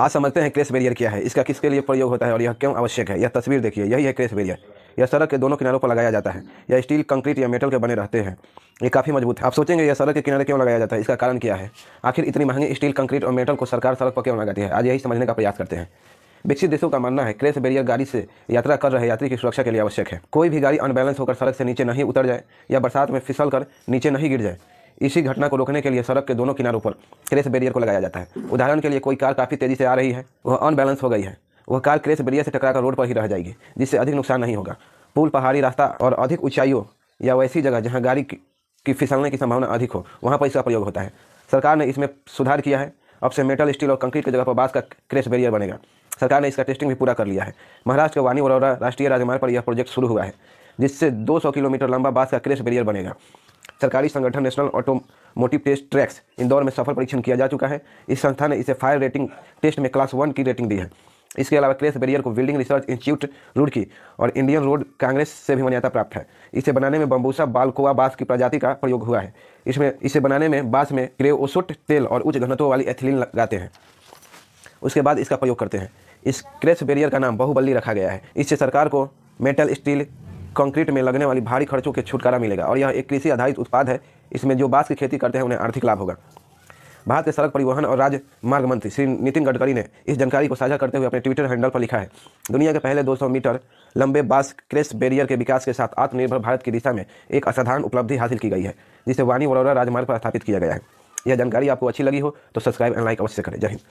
आज समझते हैं क्रेस बैरियर क्या है इसका किसके लिए प्रयोग होता है और यह क्यों आवश्यक है यह तस्वीर देखिए यही है क्रेस बैरियर यह सड़क के दोनों किनारों पर लगाया जाता है यह स्टील कंक्रीट या मेटल के बने रहते हैं ये काफ़ी मजबूत है आप सोचेंगे यह सड़क के किनारे क्यों लगाया जाता है इसका कारण क्या है आखिर इतनी महंगी स्टील कंक्रीट और मेटल को सरकार सड़क पर क्यों लगाती है आज यही समझने का प्रयास करते हैं विकसित देशों का मानना है क्रेस बैरियर गाड़ी से यात्रा कर रहे यात्री की सुरक्षा के लिए आवश्यक है कोई भी गाड़ी अनबैलेंस होकर सड़क से नीचे नहीं उतर जाए या बरसात में फिसल कर नीचे नहीं गिर जाए इसी घटना को रोकने के लिए सड़क के दोनों किनारों पर क्रेस बैरियर को लगाया जाता है उदाहरण के लिए कोई कार काफ़ी तेज़ी से आ रही है वह अनबैलेंस हो गई है वह कार क्रेस बैरियर से टकराकर रोड पर ही रह जाएगी जिससे अधिक नुकसान नहीं होगा पुल पहाड़ी रास्ता और अधिक ऊंचाइयों या वैसी जगह जहाँ गाड़ी की फिसलने की संभावना अधिक हो वहाँ पर इसका प्रयोग होता है सरकार ने इसमें सुधार किया है अब से मेटल स्टील और कंक्रीट की जगह पर बांस का क्रेस बैरियर बनेगा सरकार ने इसका टेस्टिंग भी पूरा कर लिया है महाराष्ट्र के वानी और राष्ट्रीय राजमार्ग पर यह प्रोजेक्ट शुरू हुआ है जिससे 200 किलोमीटर लंबा बांस का क्रेस बैरियर बनेगा सरकारी संगठन national automotive test tracks Indore में सफल परीक्षण किया जा चुका है इस संस्था ने इसे फायर रेटिंग टेस्ट में क्लास वन की रेटिंग दी है इसके अलावा क्रेस बैरियर को बिल्डिंग रिसर्च इंस्टीट्यूट रूड की और इंडियन रोड कांग्रेस से भी मान्यता प्राप्त है इसे बनाने में बम्बूसा बालकोवा बांस की प्रजाति का प्रयोग हुआ है इसमें इसे बनाने में बांस में क्रेओसुट तेल और उच्च घनत्व वाली एथिलीन लगाते हैं उसके बाद इसका प्रयोग करते हैं इस क्रेस बैरियर का नाम बहुबली रखा गया है इससे सरकार को मेटल स्टील कंक्रीट में लगने वाली भारी खर्चों के छुटकारा मिलेगा और यह एक कृषि आधारित उत्पाद है इसमें जो बांस की खेती करते हैं उन्हें आर्थिक लाभ होगा भारत के सड़क परिवहन और राजमार्ग मंत्री श्री नितिन गडकरी ने इस जानकारी को साझा करते हुए अपने ट्विटर हैंडल पर लिखा है दुनिया के पहले 200 मीटर लंबे बास क्रेस बैरियर के विकास के साथ आत्मनिर्भर भारत की दिशा में एक असाधारण उपलब्धि हासिल की गई है जिसे वानी वरोरा राजमार्ग पर स्थापित किया गया है यह जानकारी आपको अच्छी लगी हो तो सब्सक्राइब एंड लाइक अवश्य करें जय हिंद